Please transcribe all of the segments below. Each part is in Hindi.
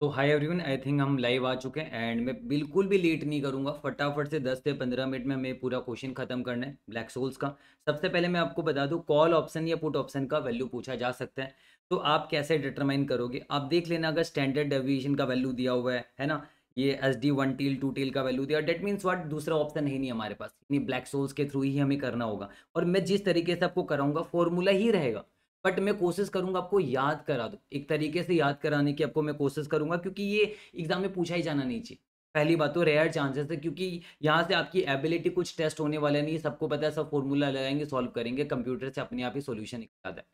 तो हाय एवरीवन आई थिंक हम लाइव आ चुके हैं एंड मैं बिल्कुल भी लेट नहीं करूंगा फटाफट से 10 से 15 मिनट में हमें पूरा क्वेश्चन खत्म करना है ब्लैक सोल्स का सबसे पहले मैं आपको बता दूं कॉल ऑप्शन या पुट ऑप्शन का वैल्यू पूछा जा सकता है तो आप कैसे डिटरमाइन करोगे आप देख लेना अगर स्टैंडर्ड डेविएशन का वैल्यू दिया हुआ है है ना ये S D one till two till का वैल्यू दिया डेट मीन्स वाट दूसरा ऑप्शन ही नहीं हमारे पास नहीं ब्लैक सोल्स के थ्रू ही हमें करना होगा और मैं जिस तरीके से आपको कराऊंगा फॉर्मूला ही रहेगा बट मैं कोशिश करूंगा आपको याद करा दो एक तरीके से याद कराने की आपको मैं कोशिश करूंगा क्योंकि ये एग्जाम में पूछा ही जाना नहीं चाहिए पहली बात तो रेयर चांसेस है क्योंकि यहाँ से आपकी एबिलिटी कुछ टेस्ट होने वाला नहीं सबको पता है सब फॉर्मूला लगाएंगे सॉल्व करेंगे कंप्यूटर से अपने आप ही सोल्यूशन निकल आता है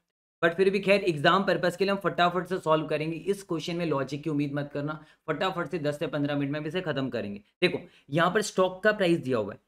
बट फिर भी खैर एग्जाम पर्पज के लिए हम फटाफट से सॉल्व करेंगे इस क्वेश्चन में लॉजिक की उम्मीद मत करना फटाफट से दस से पंद्रह मिनट में भी इसे खत्म करेंगे देखो यहाँ पर स्टॉक का प्राइस दिया हुआ है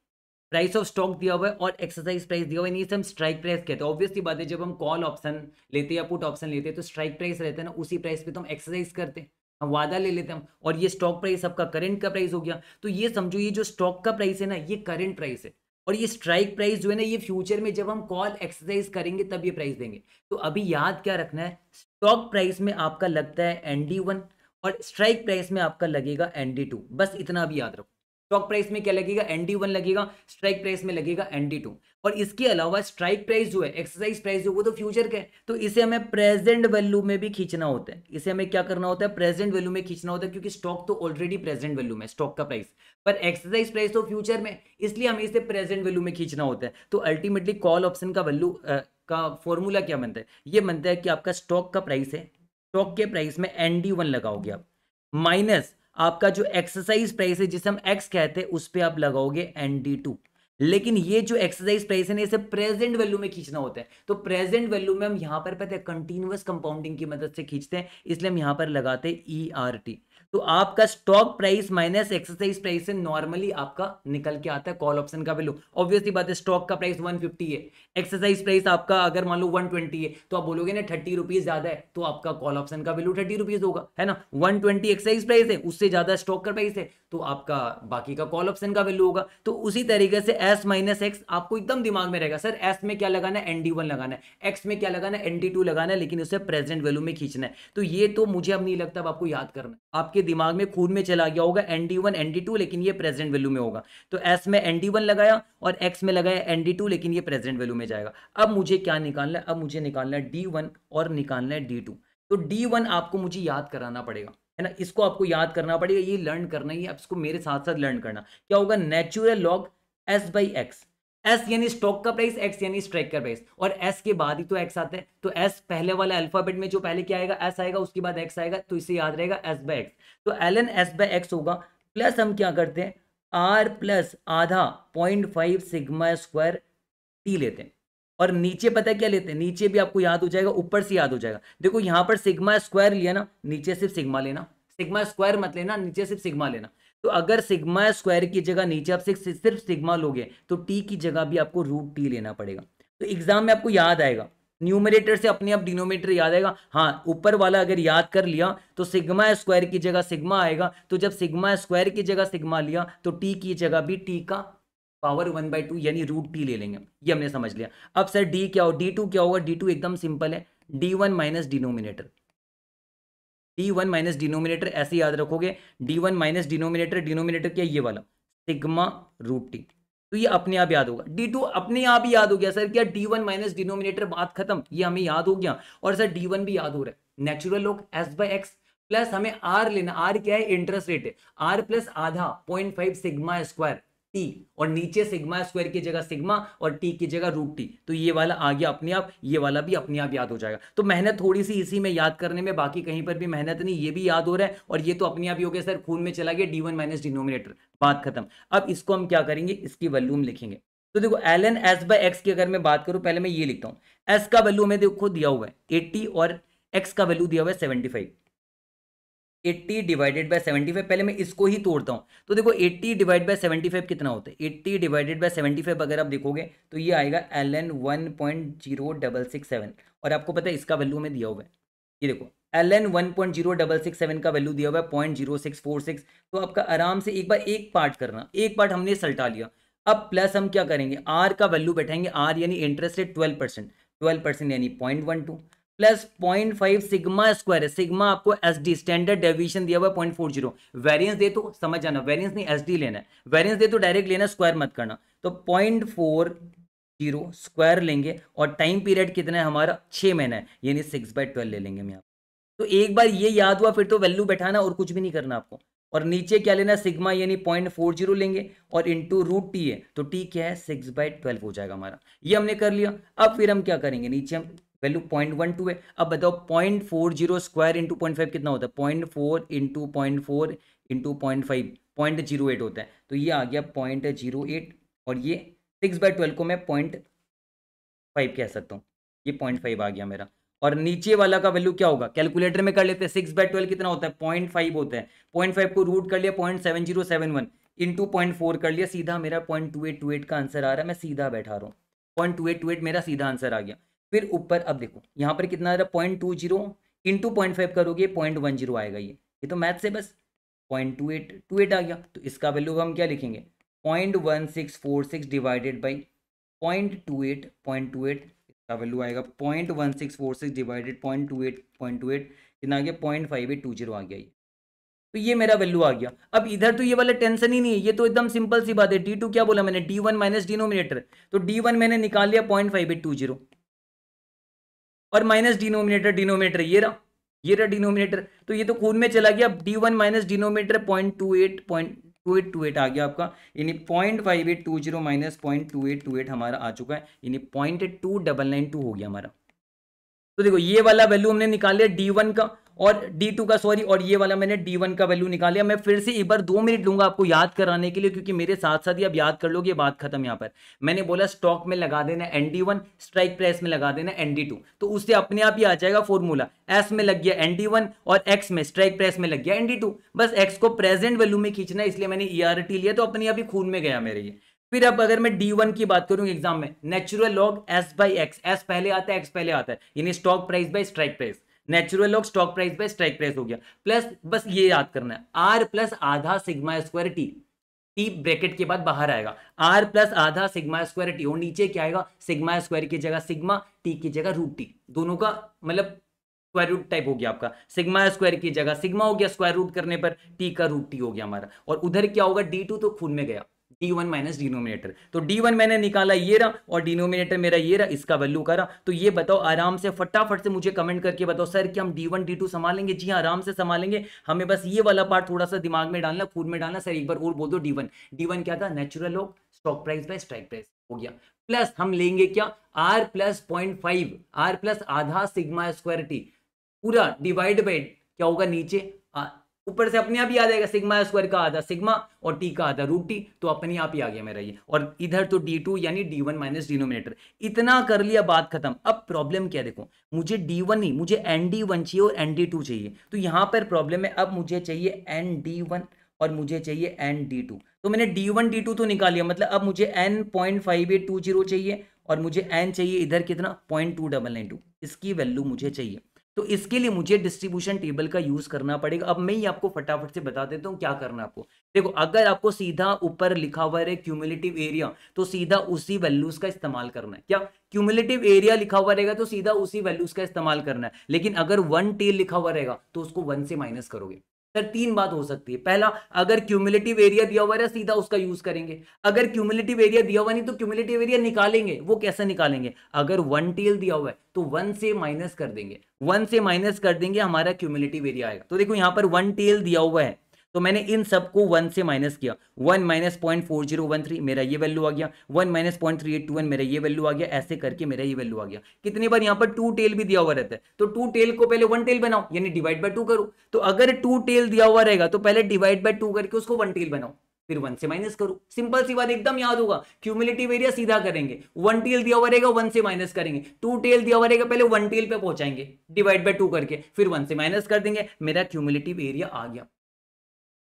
प्राइस ऑफ स्टॉक दिया हुआ है और एक्सरसाइज प्राइस दिया हुआ है हम स्ट्राइक प्राइस कहते हैं ऑब्वियसली बात है जब हम कॉल ऑप्शन लेते या पुट ऑप्शन लेते हैं तो स्ट्राइक प्राइस रहता है ना उसी प्राइस पे तो हम एक्सरसाइज करते हैं हम वादा ले लेते हैं और ये स्टॉक प्राइस आपका करेंट का प्राइस हो गया तो ये समझो ये जो स्टॉक का प्राइस है ना ये करेंट प्राइस है और ये स्ट्राइक प्राइस जो है ना ये फ्यूचर में जब हम कॉल एक्सरसाइज करेंगे तब ये प्राइस देंगे तो अभी याद क्या रखना है स्टॉक प्राइस में आपका लगता है एन और स्ट्राइक प्राइस में आपका लगेगा एन बस इतना भी याद रखो स्टॉक प्राइस में क्या लगेगा एन डी वन लगेगा स्ट्राइक प्राइस में लगेगा एन डी टू और इसके अलावा स्ट्राइक प्राइस जो है एक्सरसाइज प्राइस जो वो तो फ्यूचर का है तो इसे हमें प्रेजेंट वैल्यू में भी खींचना होता है इसे हमें क्या करना होता है प्रेजेंट वैल्यू में खींचना होता है क्योंकि स्टॉक तो ऑलरेडी प्रेजेंट वैल्यू में स्टॉक का प्राइस पर एक्सरसाइज प्राइस तो फ्यूचर में इसलिए हमें इसे प्रेजेंट वैल्यू में खींचना होता है तो अल्टीमेटली कॉल ऑप्शन का वैल्यू का फॉर्मूला क्या बनता है ये बनता है कि आपका स्टॉक का प्राइस है स्टॉक के प्राइस में एन डी वन लगाओगे आप माइनस आपका जो एक्सरसाइज प्राइस है जिसे हम एक्स कहते हैं उस पर आप लगाओगे एन डी टू लेकिन ये जो एक्सरसाइज प्राइस है इसे प्रेजेंट वैल्यू में खींचना होता है तो प्रेजेंट वैल्यू में हम यहाँ पर पता है कंटिन्यूस कंपाउंडिंग की मदद से खींचते हैं इसलिए हम यहाँ पर लगाते हैं ई आर टी तो आपका stock price minus exercise price से नॉर्मली आपका निकल के आता है कॉल ऑप्शन का वैल्यू ऑब्वियसली बात है स्टॉक का प्राइस 150 है एक्सरसाइज प्राइस आपका अगर मान लो 120 है तो आप बोलोगे ना थर्टी रुपीज ज्यादा है तो आपका कॉल ऑप्शन का वैल्यू थर्टी रुपीज होगा है ना वन ट्वेंटी एक्सरसाइज प्राइस है उससे ज्यादा स्टॉक का प्राइस है तो आपका बाकी का कॉल ऑप्शन का वैल्यू होगा तो उसी तरीके से एस माइनस एक्स आपको एकदम दिमाग में रहेगा सर एस में क्या लगाना है एनडी वन लगाना है एक्स में क्या लगाना है एनडी टू लगाना है लेकिन उसे प्रेजेंट वैल्यू में खींचना है तो ये तो मुझे अब नहीं लगता आपको याद करना आपके आपके दिमाग में खून में चला गया होगा N D one N D two लेकिन ये प्रेजेंट वैल्यू में होगा तो एस में एन डी वन लगाया और एक्स में लगाया एन डी टू लेकिन ये प्रेजेंट वैल्यू में जाएगा अब मुझे क्या निकालना है अब मुझे निकालना है डी वन और निकालना है डी टू तो डी वन आपको मुझे याद कराना पड़ेगा है ना इसको आपको याद करना पड़ेगा ये लर्न करना ही इसको मेरे साथ साथ लर्न करना क्या होगा natural log S by X S यानी स्टॉक का प्राइस एक्स यानी स्ट्राइक का प्राइस और एस के बाद ही तो एक्स आता है तो एस पहले वाले अल्फाबेट में जो पहले क्या आएगा एस आएगा उसके बाद एक्स आएगा तो इसे याद रहेगा एस बाय एक्स तो L N S by X होगा प्लस हम क्या करते हैं आर प्लस आधा point five sigma square T लेते हैं और नीचे पता है क्या लेते हैं नीचे भी आपको याद हो जाएगा ऊपर से याद हो जाएगा देखो यहां पर सिग्मा स्क्वायर लिया ना नीचे सिर्फ सिग्मा लेना सिग्मा स्क्वायर मत लेना नीचे सिर्फ सिग्मा लेना तो अगर सिग्मा स्क्वायर की जगह नीचे आप सिर्फ सिग्मा लोगे तो टी की जगह भी आपको रूट टी लेना पड़ेगा तो एग्जाम में आपको याद आएगा न्यूमरेटर से अपने आप डिनोमिनेटर याद आएगा हाँ ऊपर वाला अगर याद कर लिया तो सिग्मा स्क्वायर की जगह सिग्मा आएगा तो जब सिग्मा स्क्वायर की जगह सिग्मा लिया तो टी की जगह भी टी का पावर वन बाई टू यानी रूट टी ले लेंगे ये हमने समझ लिया अब सर डी क्या हो डी टू क्या होगा डी टू एकदम सिंपल है D one minus denominator T one minus denominator ऐसे याद रखोगे D one minus denominator denominator क्या ये वाला सिग्मा रूट टी तो ये अपने आप याद होगा डी टू अपने आप ही याद हो गया सर क्या डी वन माइनस डिनोमिनेटर बात खत्म ये हमें याद हो गया और सर डी वन भी याद हो रहा है natural log S by X plus हमें आर लेना आर क्या है इंटरेस्ट रेट है आर प्लस आधा point five sigma square T और नीचे सिग्मा स्क्वायर की जगह सिग्मा और टी की जगह रूट टी तो ये वाला आ गया अपने आप ये वाला भी अपने आप याद हो जाएगा तो मेहनत थोड़ी सी इसी में याद करने में बाकी कहीं पर भी मेहनत नहीं ये भी याद हो रहा है और ये तो अपने आप ही हो गया सर खून में चला गया डी वन माइनस डिनोमिनेटर बात खत्म अब इसको हम क्या करेंगे इसकी वॉल्यूम लिखेंगे तो देखो L N S by X की अगर मैं बात करूँ पहले मैं ये लिखता हूँ एस का वैल्यू हमें देखो दिया हुआ है एट्टी और एक्स का वैल्यू दिया हुआ है seventy five eighty divided by seventy five पहले मैं इसको ही तोड़ता हूँ तो देखो eighty divide by seventy five कितना होता है eighty divided by seventy five अगर आप देखोगे तो ये आएगा L N one point zero double six seven और आपको पता है इसका वैल्यू हमें दिया हुआ है ये देखो L N one point zero double six seven का वैल्यू दिया हुआ है point zero six four six तो आपका आराम से एक बार एक पार्ट करना एक पार्ट हमने सल्टा लिया अब प्लस हम क्या करेंगे आर का वैल्यू बैठाएंगे आर यानी interest rate twelve percent twelve percent यानी point one two plus point five sigma square है सिग्मा आपको एस डी स्टैंडर्ड डेविएशन दिया हुआ है पॉइंट फोर जीरो वेरियंस दे तो समझ जाना वेरियंस नहीं एस डी लेना है वेरियंस दे तो डायरेक्ट लेना स्क्वायर मत करना तो पॉइंट फोर जीरो स्क्वायर लेंगे और टाइम पीरियड कितना है हमारा छः महीना है यानी सिक्स बाई ट्वेल्व ले लेंगे हम यहाँ तो एक बार ये याद हुआ फिर तो वैल्यू बैठाना और कुछ भी नहीं करना आपको और नीचे क्या लेना सिग्मा यानी पॉइंट फोर जीरो लेंगे और इंटू रूट टी है तो टी क्या है सिक्स बाई ट्वेल्व हो जाएगा हमारा ये हमने कर लिया अब फिर हम क्या करेंगे नीचे हम वैल्यू पॉइंट वन टू है अब बताओ point four zero square into point five कितना होता है point four into point four into point five point zero eight होता है तो ये आ गया पॉइंट जीरो एट और ये सिक्स बाय ट्वेल्व को मैं पॉइंट फाइव कह सकता हूँ ये पॉइंट फाइव आ गया मेरा और नीचे वाला का वैल्यू क्या होगा कैलकुलेटर में कर लेते हैं सिक्स बाय ट्वेल्व कितना होता है पॉइंट फाइव होता है पॉइंट फाइव को रूट कर लिया point seven zero seven one into point four कर लिया सीधा मेरा point two eight two eight का आंसर आ रहा है मैं सीधा बैठा रहा हूँ point two eight two eight मेरा सीधा आंसर आ गया फिर ऊपर अब देखो यहाँ पर कितना आ रहा है point two zero into point five करोगे पॉइंट वन जीरो आएगा ये ये तो मैथ से बस point two eight two eight आ गया तो इसका वैल्यू हम क्या लिखेंगे point one six four six divided by point two eight point two eight इसका वैल्यू आएगा point one six four six divided point two eight point two eight कितना आ गया point five eight two zero आ गया ये तो ये मेरा वैल्यू आ गया अब इधर तो ये वाला टेंशन ही नहीं है ये तो एकदम सिंपल सी बात है डी टू क्या बोला मैंने डी वन माइनस डिनोमिनेटर तो डी वन मैंने निकाल लिया point five eight two zero और माइनस डिनोमिनेटर डिनोमिनेटर ये रहा ये रहा डिनोमिनेटर तो ये तो खून में चला गया D one minus denominator point two eight point two eight two eight आ गया आपका यानी point five eight two zero minus point two eight two eight हमारा आ चुका है यानी point two double nine two हो गया हमारा तो देखो ये वाला वैल्यू हमने निकाल लिया डी वन का और डी टू का सॉरी और ये वाला मैंने डी वन का वैल्यू निकाल लिया मैं फिर से एक बार दो मिनट लूंगा आपको याद कराने के लिए क्योंकि मेरे साथ साथ ही अब याद कर ये बात खत्म यहाँ पर मैंने बोला स्टॉक में लगा देना N D one strike price में लगा देना एन डी टू तो उससे अपने आप ही आ जाएगा फॉर्मूला एस में लग गया एन डी वन और एक्स में स्ट्राइक प्राइस में लग गया एन डी टू बस एक्स को प्रेजेंट वैल्यू में खींचना है इसलिए मैंने ई आर टी लिया तो अपने आप ही खून में गया मेरे ये फिर अब अगर मैं डी वन की बात करूं एग्जाम में natural log S by X S पहले आता है एक्स पहले आता है यानी stock price by strike price natural log stock price by strike price हो गया प्लस बस ये याद करना है आर प्लस आधा sigma square T T bracket के बाद बाहर आएगा आर प्लस आधा सिग्मा स्क्वायर टी और नीचे क्या आएगा सिग्मा स्क्वायर की जगह सिग्मा टी की जगह रूट टी दोनों का मतलब स्क्वायर रूट टाइप हो गया आपका सिग्मा स्क्वायर की जगह सिग्मा हो गया स्क्वायर रूट करने पर टी का रूट टी हो गया हमारा और उधर क्या होगा डी टू तो खून में गया डी वन माइनस डिनोमिनेटर तो डी वन मैंने निकाला ये रहा और डिनोमिनेटर मेरा ये रहा इसका वैल्यू का रहा तो ये बताओ आराम से फटाफट से मुझे कमेंट करके बताओ सर कि हम डी वन डी टू संभालेंगे जी हाँ, आराम से संभालेंगे हमें बस ये वाला पार्ट थोड़ा सा दिमाग में डालना फूड में डालना सर एक बार और बोल दो डी वन डी वन क्या था natural log stock price by strike price हो गया प्लस हम लेंगे क्या R plus point five R plus आधा सिग्मा स्क्वायर टी पूरा डिवाइड बाई क्या होगा नीचे ऊपर से अपने आप ही आ जाएगा सिग्मा स्क्वायर का आधा सिग्मा और टी का आधा रूट टी तो अपने आप ही आ गया मेरा ये और इधर तो डी टू यानी डी वन माइनस डिनोमिनेटर इतना कर लिया बात खत्म अब प्रॉब्लम क्या देखो मुझे डी वन नहीं मुझे एन डी वन चाहिए और एन डी टू चाहिए तो यहाँ पर प्रॉब्लम है अब मुझे चाहिए एन डी वन और मुझे चाहिए एन डी टू तो मैंने डी वन डी टू तो निकाल लिया मतलब अब मुझे N point five eight two zero चाहिए और मुझे एन चाहिए इधर कितना point two double nine two इसकी वैल्यू मुझे चाहिए तो इसके लिए मुझे डिस्ट्रीब्यूशन टेबल का यूज करना पड़ेगा अब मैं ही आपको फटाफट से बता देता हूँ क्या करना आपको देखो अगर आपको सीधा ऊपर लिखा हुआ है क्यूमुलेटिव एरिया तो सीधा उसी वैल्यूज का इस्तेमाल करना है क्या क्यूमुलेटिव एरिया लिखा हुआ रहेगा तो सीधा उसी वैल्यूज का इस्तेमाल करना है लेकिन अगर वन टेल लिखा हुआ रहेगा तो उसको वन से माइनस करोगे सर तीन बात हो सकती है पहला अगर क्यूमुलेटिव एरिया दिया हुआ है सीधा उसका यूज करेंगे अगर क्यूमुलेटिव एरिया दिया हुआ नहीं तो क्यूमुलेटिव एरिया निकालेंगे वो कैसे निकालेंगे अगर वन टेल दिया हुआ है तो वन से माइनस कर देंगे वन से माइनस कर देंगे हमारा क्यूमुलेटिव एरिया आएगा तो देखो यहां पर वन टेल दिया हुआ है तो मैंने इन सबको वन से माइनस किया one minus point four zero one three मेरा ये वैल्यू आ गया one minus point three eight two one मेरा ये वैल्यू आ गया ऐसे करके मेरा ये वैल्यू आ गया कितनी बार यहाँ पर टू टेल भी दिया हुआ रहता है तो टू टेल को पहले वन टेल बनाओ यानी डिवाइड बाय टू करो तो अगर टू टेल दिया हुआ रहेगा तो पहले डिवाइड बाय टू करके उसको वन टेल बनाओ फिर वन से माइनस करो सिंपल सी बात एकदम याद होगा क्यूमुलेटिव एरिया सीधा करेंगे वन टेल दिया हुआ रहेगा वन से माइनस करेंगे टू टेल दिया हुआ रहेगा पहले वन टेल पे पहुंचाएंगे डिवाइड बाय टू करके फिर वन से माइनस कर देंगे मेरा क्यूमुलेटिव एरिया आ गया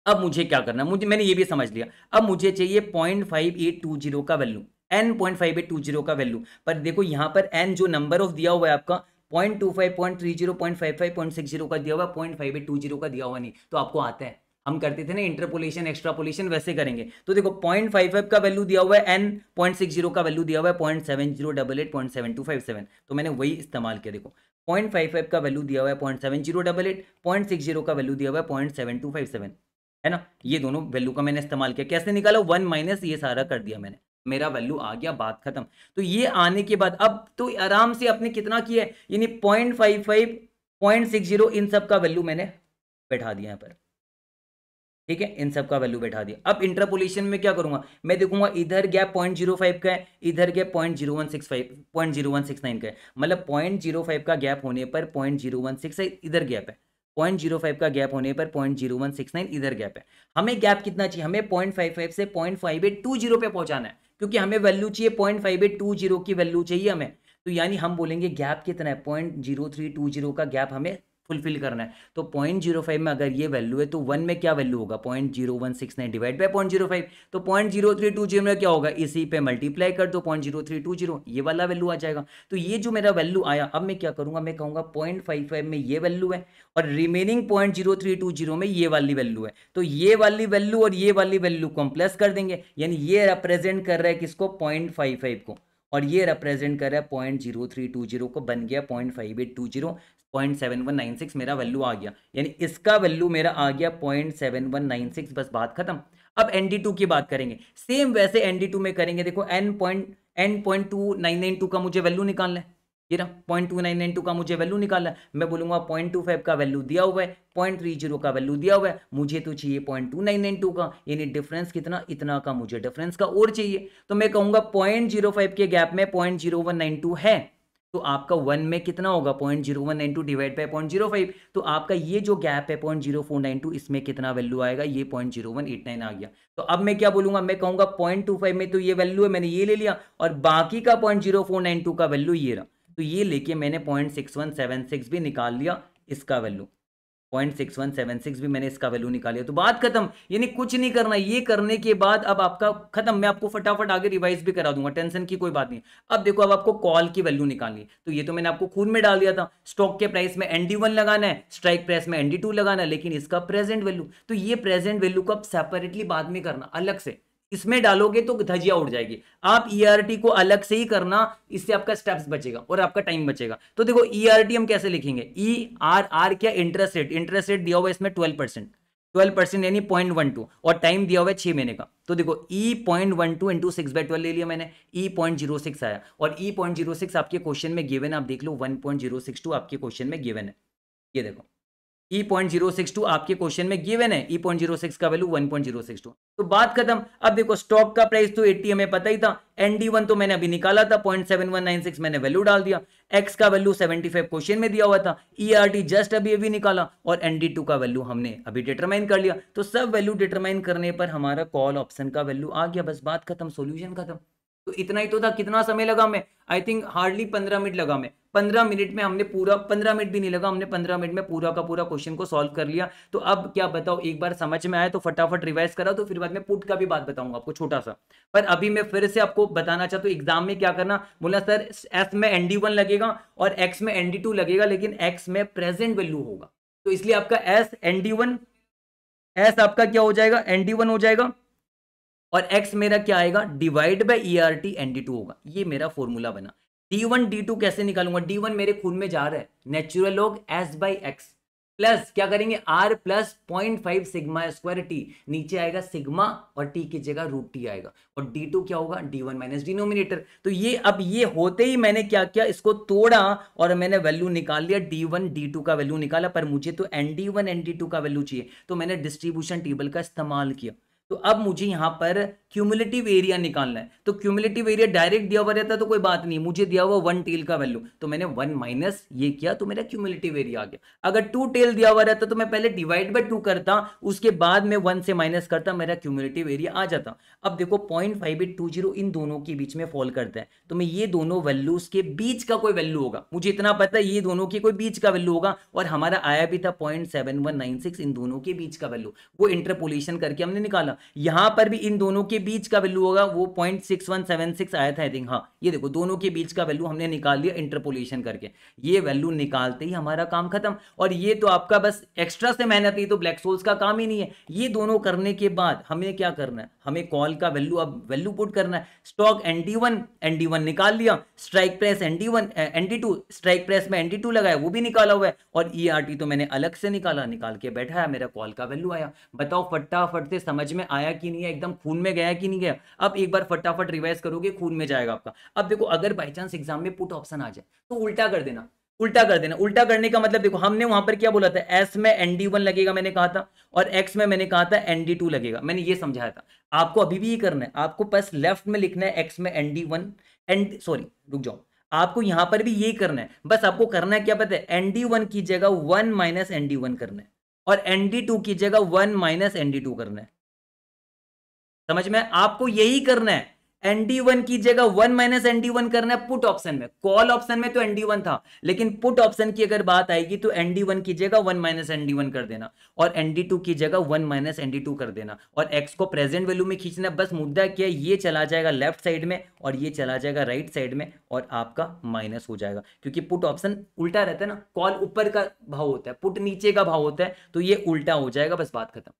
अब मुझे क्या करना मुझे मैंने ये भी समझ लिया अब मुझे चाहिए point five eight two zero का value N point five eight two zero का वैल्यू पर देखो यहाँ पर एन जो नंबर ऑफ दिया हुआ है आपका point two five point three zero point five five point six zero का दिया हुआ point five eight two zero का दिया हुआ नहीं तो आपको आता है हम करते थे ना इंटरपोलेशन एक्स्ट्रापोलेशन वैसे करेंगे तो देखो पॉइंट फाइव फाइव का वैल्यू दिया हुआ है एन पॉइंट सिक्स जीरो का वैल्यू दिया हुआ है point seven zero double eight point seven two five seven तो मैंने वही इस्तेमाल किया देखो पॉइंट फाइव फाइव का वैल्यू दिया हुआ है point seven zero double eight point six zero का वैल्यू दिया हुआ है point seven two five seven है ना ये दोनों वैल्यू का मैंने इस्तेमाल किया कैसे निकाला वन माइनस ये सारा कर दिया मैंने मेरा वैल्यू आ गया बात खत्म तो ये आने के बाद अब तो आराम से आपने कितना किया है यानी point five five point six zero इन सब का वैल्यू मैंने बैठा दिया यहाँ पर ठीक है इन सब का वैल्यू बैठा दिया अब इंटरपोलेशन में क्या करूंगा मैं देखूंगा इधर गैप पॉइंट जीरो फाइव का है इधर gap point zero one six five point zero one six nine का है मतलब पॉइंट जीरो फाइव का गैप होने पर पॉइंट जीरो वन सिक्स इधर गैप है पॉइंट जीरो फाइव का गैप होने पर point zero one six nine इधर गैप है हमें गैप कितना चाहिए हमें पॉइंट फाइव फाइव से point five eight two zero पे पहुंचाना है क्योंकि हमें वैल्यू चाहिए point five eight two zero की वैल्यू चाहिए हमें तो यानी हम बोलेंगे गैप कितना है point zero three two zero का गैप हमें फुलफिल करना है तो पॉइंट जीरो फाइव में अगर ये वैल्यू है तो वन में क्या वैल्यू होगा point zero one six nine divide by point zero five तो point zero three two zero में क्या होगा इसी पे मल्टीप्लाई कर दो point zero three two zero ये वाला वैल्यू आ जाएगा तो ये जो मेरा वैल्यू आया अब मैं क्या करूंगा मैं कहूंगा पॉइंट फाइव फाइव में ये वैल्यू है और remaining point zero three two zero में ये वाली वैल्यू है तो ये वाली वैल्यू और ये वाली वैल्यू को हम प्लस कर देंगे यानी ये रिप्रेजेंट कर रहा है किसको पॉइंट फाइव फाइव को और ये रिप्रेजेंट कर रहा है point zero three two zero को बन गया point five eight two zero point seven one nine six मेरा वैल्यू आ गया यानी इसका वैल्यू मेरा आ गया point seven one nine six बस बात खत्म अब एन डी टू की बात करेंगे सेम वैसे एन डी टू में करेंगे देखो N point N point two nine nine two का मुझे वैल्यू निकालना है ये ना point two nine nine two का मुझे वैल्यू निकालना है मैं बोलूंगा पॉइंट टू फाइव का वैल्यू दिया हुआ है पॉइंट थ्री जीरो का वैल्यू दिया हुआ है मुझे तो चाहिए point two nine nine two का यानी डिफरेंस कितना इतना का मुझे डिफरेंस का और चाहिए तो मैं कहूँगा पॉइंट जीरो फाइव के गैप में point zero one nine two है तो आपका वन में कितना होगा point zero one nine two divide by point zero five तो आपका ये जो गैप है point zero four nine two इसमें कितना वैल्यू आएगा ये point zero one eight nine आ गया तो अब मैं क्या बोलूंगा मैं कहूंगा पॉइंट टू फाइव में तो ये वैल्यू है मैंने ये ले लिया और बाकी का point zero four nine two का वैल्यू ये रहा तो ये लेके मैंने point six one seven six भी निकाल लिया इसका value point six one seven six भी मैंने इसका वैल्यू है तो बात खत्म यानी कुछ नहीं करना ये करने के बाद अब आपका खत्म मैं आपको फटाफट आगे रिवाइज भी करा दूंगा टेंशन की कोई बात नहीं अब देखो अब आपको कॉल की वैल्यू निकालनी है तो ये तो मैंने आपको खून में डाल दिया था स्टॉक के प्राइस में एनडी वन लगाना है स्ट्राइक प्राइस में एनडी टू लगाना है लेकिन इसका प्रेजेंट वैल्यू तो ये प्रेजेंट वैल्यू को आप सेपरेटली बाद में करना अलग से इसमें डालोगे तो धजिया उड़ जाएगी आप ई e को अलग से ही करना इससे आपका स्टेप्स बचेगा और आपका टाइम बचेगा तो देखो ई e हम कैसे लिखेंगे ई आर आर क्या इंटरेस्ट रेट इंटरेस्ट रेट दिया हुआ इसमें ट्वेल्व परसेंट ट्वेल्व परसेंट यानी पॉइंट वन टू और टाइम दिया हुआ है छह महीने का तो देखो E point one two into six by twelve ले लिया मैंने ई पॉइंट जीरो सिक्स आया और ई पॉइंट जीरो सिक्स आपके क्वेश्चन में गिवन है आप देख लो one point zero six two आपके क्वेश्चन में गिवन है ये देखो E point zero six two आपके क्वेश्चन में गिवन है ई पॉइंट जीरो सिक्स का value one point zero six two तो बात खत्म अब देखो स्टॉक का प्राइस तो एट्टी हमें पता ही था एनडी वन तो मैंने अभी निकाला था point seven one nine six मैंने वैल्यू डाल दिया एक्स का वैल्यू सेवेंटी फाइव क्वेश्चन में दिया हुआ था ई आर टी जस्ट अभी अभी निकाला और एनडी टू का वैल्यू हमने अभी डिटरमाइन कर लिया तो सब वैल्यू डिटरमाइन करने पर हमारा कॉल ऑप्शन का वैल्यू आ गया बस बात खत्म सोल्यूशन खत्म तो इतना ही तो था कितना समय लगा मैं आई थिंक हार्डली पंद्रह मिनट लगा मैं पंद्रह मिनट में हमने पूरा पंद्रह मिनट भी नहीं लगा हमने पंद्रह मिनट में पूरा का पूरा क्वेश्चन को सॉल्व कर लिया तो अब क्या बताओ एक बार समझ में आया तो फटाफट रिवाइज करा तो फिर बाद में पुट का भी बात बताऊंगा आपको छोटा सा पर अभी मैं फिर से आपको बताना चाहता हूँ एग्जाम में क्या करना बोला सर एस में एन लगेगा और एक्स में एन लगेगा लेकिन एक्स में प्रेजेंट वैल्यू होगा तो इसलिए आपका S N D one S आपका क्या हो जाएगा एन डी वन हो जाएगा और एक्स मेरा क्या आएगा divide by E R T N D two होगा ये मेरा फॉर्मूला बना डी वन डी टू कैसे निकालूंगा डी वन मेरे खून में जा रहा है natural log S by X plus क्या करेंगे R plus point five sigma square T नीचे आएगा सिग्मा और टी की जगह रूट टी आएगा और डी टू क्या होगा डी वन माइनस डिनोमिनेटर तो ये अब ये होते ही मैंने क्या किया इसको तोड़ा और मैंने वैल्यू निकाल लिया डी वन डी टू का वैल्यू निकाला पर मुझे तो N D one N D two का वैल्यू चाहिए तो मैंने डिस्ट्रीब्यूशन टेबल का इस्तेमाल किया तो अब मुझे यहाँ पर क्यूमुलेटिव एरिया निकालना है तो क्यूमुलेटिव एरिया डायरेक्ट दिया हुआ रहता है तो कोई बात नहीं मुझे दिया हुआ वन टेल का वैल्यू तो मैंने वन माइनस ये किया तो मेरा क्यूमुलेटिव एरिया आ गया अगर टू टेल दिया हुआ रहता तो मैं पहले डिवाइड बाई टू करता उसके बाद में वन से माइनस करता मेरा क्यूमुलेटिव एरिया आ जाता अब देखो point five eight two zero इन दोनों के बीच में फॉल करता है तो मैं ये दोनों वैल्यूज के बीच का कोई वैल्यू होगा मुझे इतना पता है ये दोनों के कोई बीच का वैल्यू होगा और हमारा आया भी था पॉइंट इन दोनों के बीच का वैल्यू वो इंटरपोलेशन करके हमने निकाला यहां पर भी इन दोनों के के बीच का वैल्यू होगा वो point six one seven six आया था आई थिंक हाँ ये देखो दोनों के बीच का वैल्यू हमने निकाल लिया इंटरपोलेशन करके ये वैल्यू निकालते ही हमारा काम खत्म और ये तो आपका बस एक्स्ट्रा से मेहनत ही तो ब्लैक सोल्स का काम ही नहीं है ये दोनों करने के बाद हमें क्या करना है हमें कॉल का वैल्यू अब वैल्यू पुट करना है stock N D one N D one निकाल लिया strike price N D one N D two strike price में एन डी टू लगाया वो भी निकाला हुआ है और ई आर टी तो मैंने अलग से निकाला निकाल के बैठा है मेरा कॉल का वैल्यू आया बताओ फटाफट से समझ में आया कि नहीं है एकदम खून में गया गया है कि नहीं गया अब एक बार फटाफट रिवाइज करोगे खून में जाएगा आपका अब देखो अगर बाई चांस एग्जाम में पुट ऑप्शन आ जाए तो उल्टा कर देना उल्टा कर देना उल्टा करने का मतलब देखो हमने वहां पर क्या बोला था एस में एनडी वन लगेगा मैंने कहा था और एक्स में मैंने कहा था एनडी टू लगेगा मैंने ये समझाया था आपको अभी भी ये करना है आपको बस लेफ्ट में लिखना है एक्स में एनडी वन एंड सॉरी रुक जाओ आपको यहां पर भी ये करना है बस आपको करना है क्या पता है एनडी वन की जगह वन माइनस एन वन करना है और एनडी टू की जगह वन माइनस एन टू करना है समझ में आपको यही करना है एनडी वन की जगह वन माइनस एनडी वन करना है पुट ऑप्शन में कॉल ऑप्शन में तो एनडी वन था लेकिन पुट ऑप्शन की अगर बात आएगी तो एनडी वन की जगह वन माइनस एनडी वन कर देना और एनडी टू की जगह वन माइनस एनडी टू कर देना और एक्स को प्रेजेंट वैल्यू में खींचना बस मुद्दा क्या ये चला जाएगा लेफ्ट साइड में और ये चला जाएगा राइट साइड में और आपका माइनस हो जाएगा क्योंकि पुट ऑप्शन उल्टा रहता है ना कॉल ऊपर का भाव होता है पुट नीचे का भाव होता है तो ये उल्टा हो जाएगा बस बात खत्म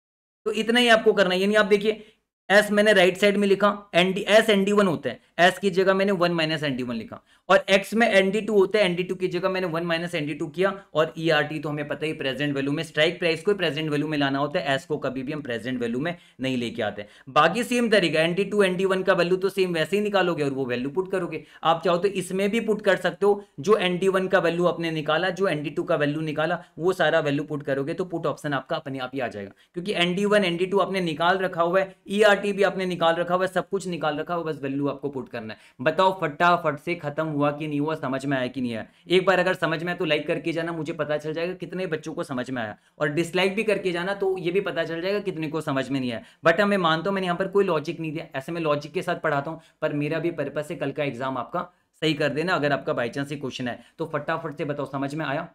तो इतना ही आपको करना है यानी आप देखिए एस मैंने राइट साइड में लिखा एनडी एस एनडी वन होता है एस की जगह मैंने वन माइनस एनडी वन लिखा और एक्स में एनडी टू होते हैं एनडी टू की जगह मैंने वन माइनस एनडी टू किया और ई आर टी तो हमें पता ही प्रेजेंट वैल्यू में स्ट्राइक प्राइस को प्रेजेंट वैल्यू में लाना होता है एस को कभी भी हम प्रेजेंट वैल्यू में नहीं लेके आते बाकी सेम तरीका एनडी टू एनडी वन का वैल्यू तो सेम वैसे ही निकालोगे और वो वैल्यू पुट करोगे आप चाहो तो इसमें भी पुट कर सकते हो जो एनडी वन का वैल्यू आपने निकाला जो एनडी टू का वैल्यू निकाला वो सारा वैल्यू पुट करोगे तो पुट ऑप्शन आपका अपने आप ही आ जाएगा क्योंकि एनडी वन एनडी टू आपने निकाल रखा हुआ है ई आर टी भी आपने निकाल रखा हुआ सब कुछ निकाल रखा हुआ बस वैल्यू आपको पुट करना है बताओ फटाफट से खत्म हुआ कि नहीं हुआ समझ में आया कि नहीं आया एक बार अगर समझ में आया तो लाइक करके जाना मुझे पता चल जाएगा कितने बच्चों को समझ में आया और डिसलाइक भी करके जाना तो ये भी पता चल जाएगा कितने को समझ में नहीं आया बट मैं मानता हूँ मैंने यहाँ पर कोई लॉजिक नहीं दिया ऐसे में लॉजिक के साथ पढ़ाता हूँ पर मेरा भी पर्पज है कल का एग्जाम आपका सही कर देना अगर आपका बाई चांस ये क्वेश्चन है तो फटाफट से बताओ समझ में आया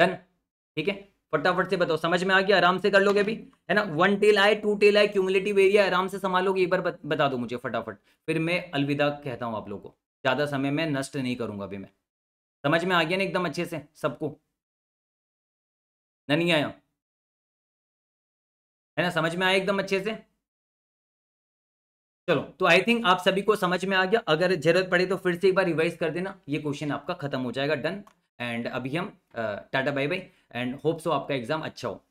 डन ठीक है फटाफट से बताओ समझ में आ गया आराम से कर लोगे अभी है ना वन टेल आए टू टेल आए क्यूमुलेटिव एरिया आराम से संभालोगे एक बार बता दो मुझे फटाफट फिर मैं अलविदा कहता हूँ आप लोग को ज़्यादा समय में नष्ट नहीं करूँगा अभी मैं समझ में आ गया ना एकदम अच्छे से सबको नहीं आया है ना समझ में आया एकदम अच्छे से चलो तो आई थिंक आप सभी को समझ में आ गया अगर जरूरत पड़े तो फिर से एक बार रिवाइज कर देना ये क्वेश्चन आपका खत्म हो जाएगा डन एंड अभी हम टाटा bye bye and hope so आपका एग्जाम अच्छा हो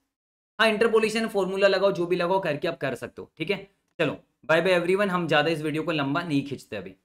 हाँ इंटरपोलेशन फॉर्मूला लगाओ जो भी लगाओ करके आप कर सकते हो ठीक है चलो बाय बाय एवरीवन हम ज़्यादा इस वीडियो को लंबा नहीं खींचते अभी